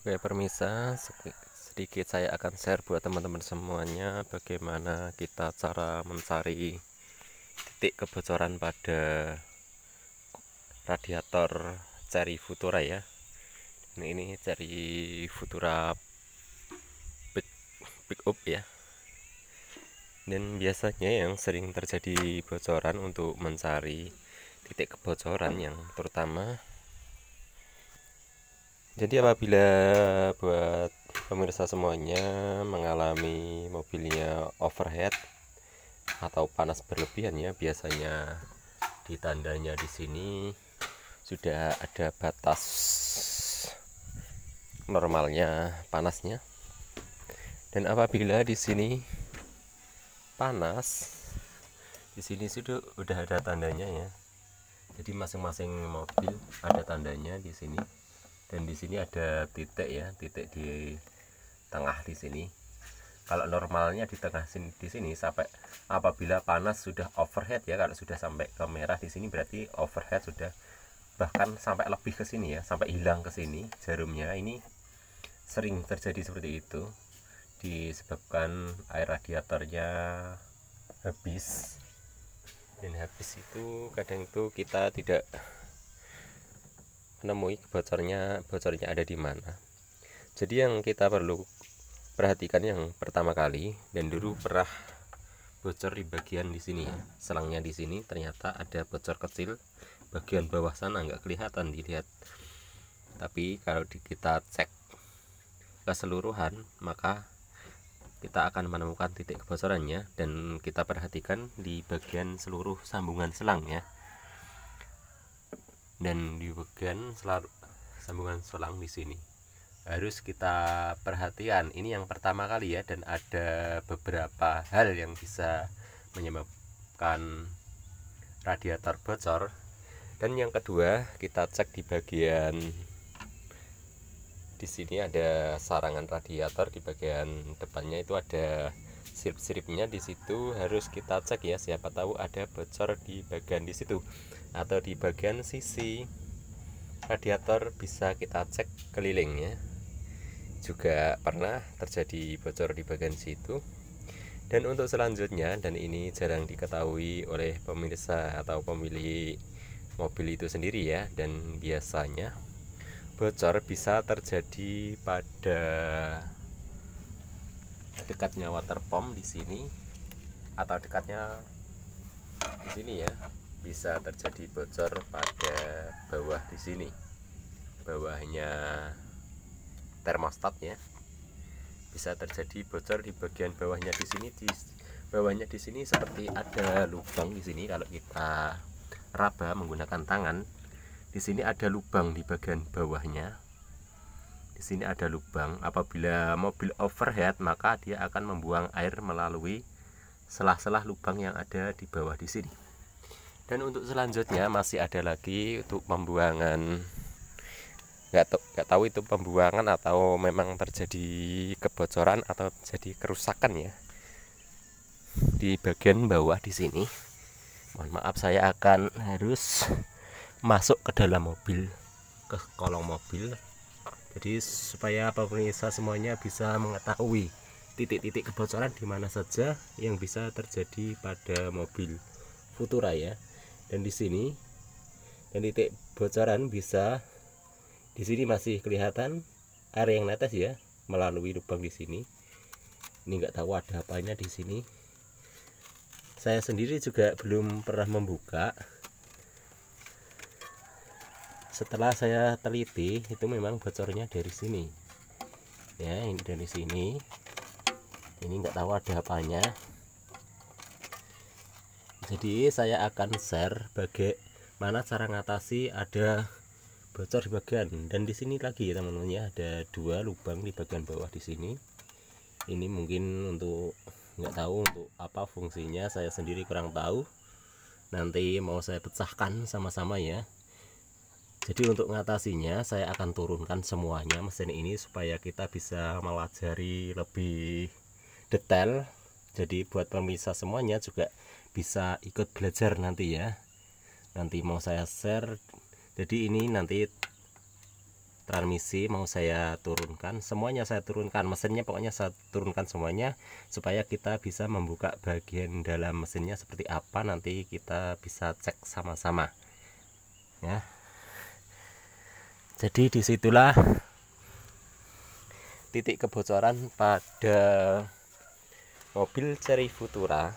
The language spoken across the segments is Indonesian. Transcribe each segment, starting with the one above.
Oke permisa sedikit saya akan share buat teman-teman semuanya bagaimana kita cara mencari titik kebocoran pada radiator Cari Futura ya ini, nah, ini Cherry Futura pick, up ya dan biasanya yang sering terjadi bocoran untuk mencari titik kebocoran yang terutama jadi apabila buat pemirsa semuanya mengalami mobilnya overhead atau panas berlebihan ya biasanya ditandanya di sini sudah ada batas normalnya panasnya dan apabila di sini panas di sini sudah udah ada tandanya ya jadi masing-masing mobil ada tandanya di sini dan di sini ada titik ya titik di tengah di sini kalau normalnya di tengah sini di sini sampai apabila panas sudah overhead ya kalau sudah sampai ke merah di sini berarti overhead sudah bahkan sampai lebih ke sini ya sampai hilang ke sini jarumnya ini sering terjadi seperti itu disebabkan air radiatornya habis dan habis itu kadang itu kita tidak menemui bocornya bocornya ada di mana jadi yang kita perlu perhatikan yang pertama kali dan dulu pernah bocor di bagian di sini ya. selangnya di sini ternyata ada bocor kecil bagian bawah sana nggak kelihatan dilihat tapi kalau kita cek keseluruhan maka kita akan menemukan titik kebocorannya dan kita perhatikan di bagian seluruh sambungan selang ya dan di bagian selar, sambungan selang di sini harus kita perhatian ini yang pertama kali ya dan ada beberapa hal yang bisa menyebabkan radiator bocor dan yang kedua kita cek di bagian di sini ada sarangan radiator di bagian depannya itu ada sirip-siripnya di situ harus kita cek ya siapa tahu ada bocor di bagian di situ atau di bagian sisi radiator bisa kita cek keliling ya juga pernah terjadi bocor di bagian situ dan untuk selanjutnya dan ini jarang diketahui oleh pemirsa atau pemilik mobil itu sendiri ya dan biasanya bocor bisa terjadi pada dekatnya water pump di sini atau dekatnya di sini ya bisa terjadi bocor pada bawah di sini bawahnya termostat ya bisa terjadi bocor di bagian bawahnya di sini di bawahnya di sini seperti ada lubang di sini kalau kita raba menggunakan tangan di sini ada lubang di bagian bawahnya di sini ada lubang apabila mobil overhead maka dia akan membuang air melalui selah-selah lubang yang ada di bawah di sini dan untuk selanjutnya masih ada lagi untuk pembuangan nggak tahu gak tahu itu pembuangan atau memang terjadi kebocoran atau jadi kerusakan ya di bagian bawah di sini mohon maaf saya akan harus masuk ke dalam mobil ke kolong mobil jadi supaya pemirsa semuanya bisa mengetahui titik-titik kebocoran di mana saja yang bisa terjadi pada mobil Futura ya dan di sini dan titik bocoran bisa di sini masih kelihatan area yang netes ya melalui lubang di sini ini nggak tahu ada apanya di sini saya sendiri juga belum pernah membuka setelah saya teliti itu memang bocornya dari sini ya ini dari sini ini nggak tahu ada apanya jadi saya akan share bagaimana cara mengatasi ada bocor di bagian dan di sini lagi ya teman-teman ya ada dua lubang di bagian bawah di sini ini mungkin untuk nggak tahu untuk apa fungsinya saya sendiri kurang tahu nanti mau saya pecahkan sama-sama ya jadi untuk mengatasinya saya akan turunkan semuanya mesin ini supaya kita bisa melajari lebih detail jadi buat pemirsa semuanya juga bisa ikut belajar nanti ya nanti mau saya share jadi ini nanti transmisi mau saya turunkan semuanya saya turunkan mesinnya pokoknya saya turunkan semuanya supaya kita bisa membuka bagian dalam mesinnya seperti apa nanti kita bisa cek sama-sama ya jadi disitulah titik kebocoran pada mobil seri Futura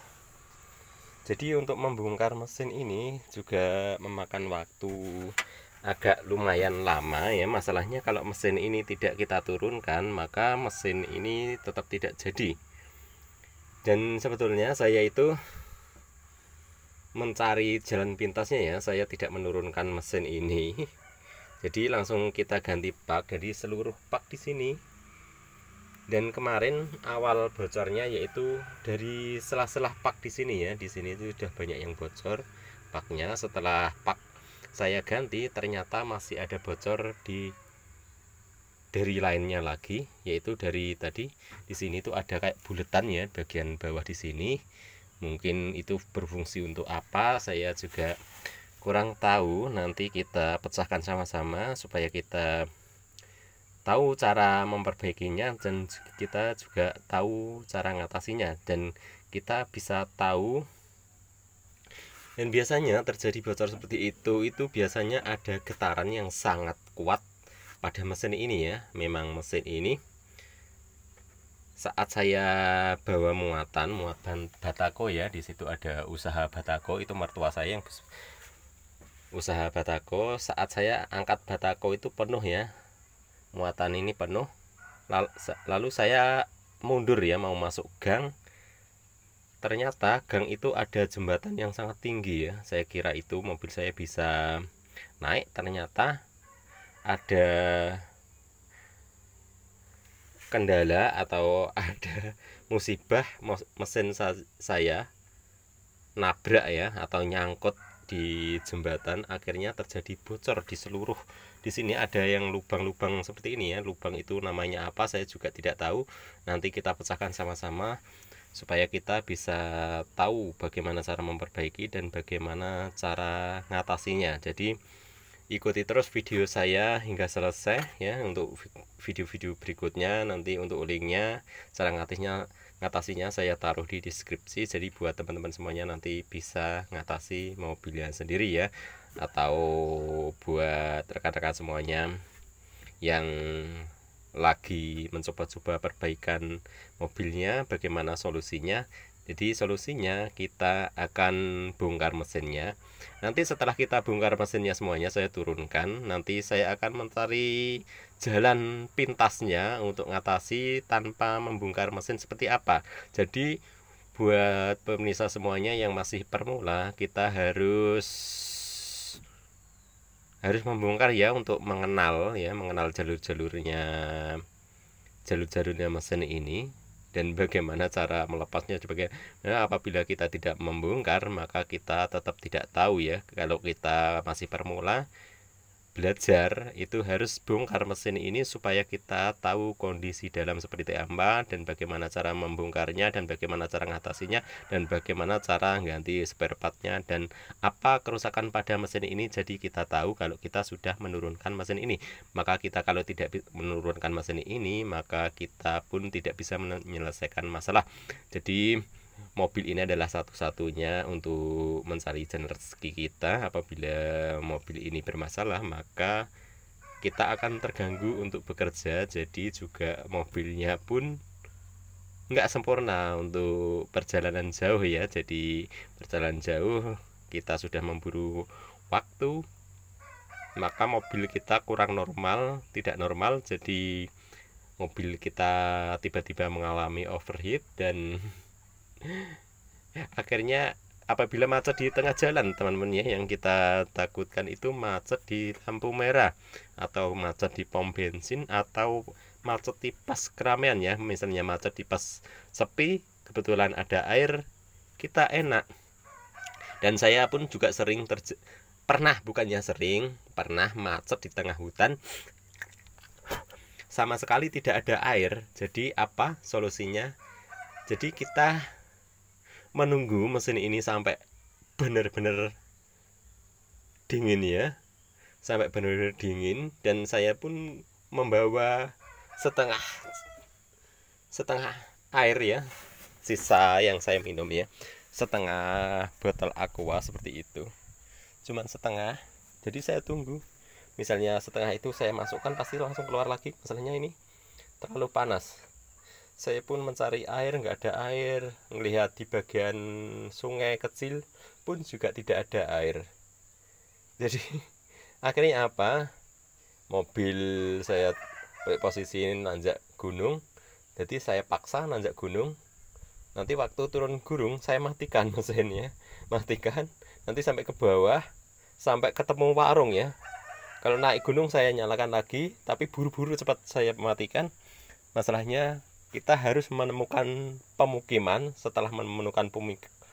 jadi untuk membongkar mesin ini juga memakan waktu agak lumayan lama ya masalahnya kalau mesin ini tidak kita turunkan maka mesin ini tetap tidak jadi dan sebetulnya saya itu mencari jalan pintasnya ya saya tidak menurunkan mesin ini jadi langsung kita ganti pak dari seluruh pak di sini dan kemarin awal bocornya yaitu dari selah-selah pak di sini ya di sini itu sudah banyak yang bocor paknya setelah pak saya ganti ternyata masih ada bocor di dari lainnya lagi yaitu dari tadi di sini itu ada kayak buletan ya bagian bawah di sini mungkin itu berfungsi untuk apa saya juga kurang tahu nanti kita pecahkan sama-sama supaya kita tahu cara memperbaikinya dan kita juga tahu cara ngatasinya dan kita bisa tahu dan biasanya terjadi bocor seperti itu itu biasanya ada getaran yang sangat kuat pada mesin ini ya memang mesin ini saat saya bawa muatan muatan batako ya di situ ada usaha batako itu mertua saya yang usaha batako saat saya angkat batako itu penuh ya muatan ini penuh lalu saya mundur ya mau masuk gang ternyata gang itu ada jembatan yang sangat tinggi ya saya kira itu mobil saya bisa naik ternyata ada kendala atau ada musibah mesin saya nabrak ya atau nyangkut di jembatan akhirnya terjadi bocor di seluruh di sini ada yang lubang-lubang seperti ini ya lubang itu namanya apa saya juga tidak tahu nanti kita pecahkan sama-sama supaya kita bisa tahu bagaimana cara memperbaiki dan bagaimana cara ngatasinya jadi ikuti terus video saya hingga selesai ya untuk video-video berikutnya nanti untuk linknya cara ngatasinya ngatasinya saya taruh di deskripsi jadi buat teman-teman semuanya nanti bisa ngatasi mobilnya sendiri ya atau buat rekan-rekan semuanya yang lagi mencoba-coba perbaikan mobilnya bagaimana solusinya jadi solusinya kita akan bongkar mesinnya. Nanti setelah kita bongkar mesinnya semuanya saya turunkan, nanti saya akan mencari jalan pintasnya untuk mengatasi tanpa membongkar mesin seperti apa. Jadi buat pemirsa semuanya yang masih permula, kita harus harus membongkar ya untuk mengenal ya, mengenal jalur-jalurnya jalur-jalurnya mesin ini dan bagaimana cara melepasnya sebagai nah, apabila kita tidak membongkar maka kita tetap tidak tahu ya kalau kita masih permula belajar itu harus bongkar mesin ini supaya kita tahu kondisi dalam seperti apa dan bagaimana cara membongkarnya dan bagaimana cara mengatasinya dan bagaimana cara ganti spare partnya dan apa kerusakan pada mesin ini jadi kita tahu kalau kita sudah menurunkan mesin ini maka kita kalau tidak menurunkan mesin ini maka kita pun tidak bisa menyelesaikan masalah jadi mobil ini adalah satu-satunya untuk mencari rezeki kita apabila mobil ini bermasalah maka kita akan terganggu untuk bekerja jadi juga mobilnya pun nggak sempurna untuk perjalanan jauh ya jadi perjalanan jauh kita sudah memburu waktu maka mobil kita kurang normal tidak normal jadi mobil kita tiba-tiba mengalami overheat dan akhirnya apabila macet di tengah jalan teman-teman ya yang kita takutkan itu macet di lampu merah atau macet di pom bensin atau macet di pas keramaian ya misalnya macet di pas sepi kebetulan ada air kita enak dan saya pun juga sering terje pernah bukannya sering pernah macet di tengah hutan sama sekali tidak ada air jadi apa solusinya jadi kita menunggu mesin ini sampai benar-benar dingin ya sampai benar-benar dingin dan saya pun membawa setengah setengah air ya sisa yang saya minum ya setengah botol aqua seperti itu cuman setengah jadi saya tunggu misalnya setengah itu saya masukkan pasti langsung keluar lagi masalahnya ini terlalu panas saya pun mencari air nggak ada air melihat di bagian sungai kecil pun juga tidak ada air jadi akhirnya apa mobil saya posisiin nanjak gunung jadi saya paksa nanjak gunung nanti waktu turun gunung saya matikan mesinnya matikan nanti sampai ke bawah sampai ketemu warung ya kalau naik gunung saya nyalakan lagi tapi buru-buru cepat saya matikan masalahnya kita harus menemukan pemukiman setelah menemukan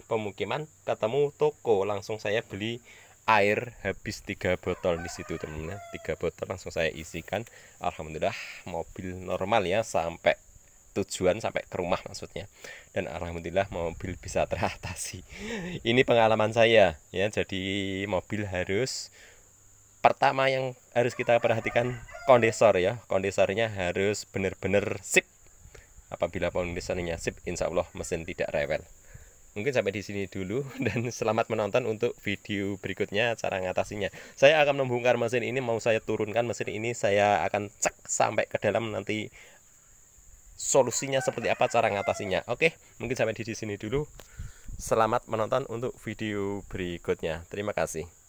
pemukiman ketemu toko langsung saya beli air habis tiga botol di situ teman-teman tiga botol langsung saya isikan alhamdulillah mobil normal ya sampai tujuan sampai ke rumah maksudnya dan alhamdulillah mobil bisa teratasi ini pengalaman saya ya jadi mobil harus pertama yang harus kita perhatikan kondensor ya kondensornya harus benar-benar sip apabila penulisannya sip insya Allah mesin tidak rewel mungkin sampai di sini dulu dan selamat menonton untuk video berikutnya cara ngatasinya saya akan membongkar mesin ini mau saya turunkan mesin ini saya akan cek sampai ke dalam nanti solusinya seperti apa cara ngatasinya oke mungkin sampai di sini dulu selamat menonton untuk video berikutnya terima kasih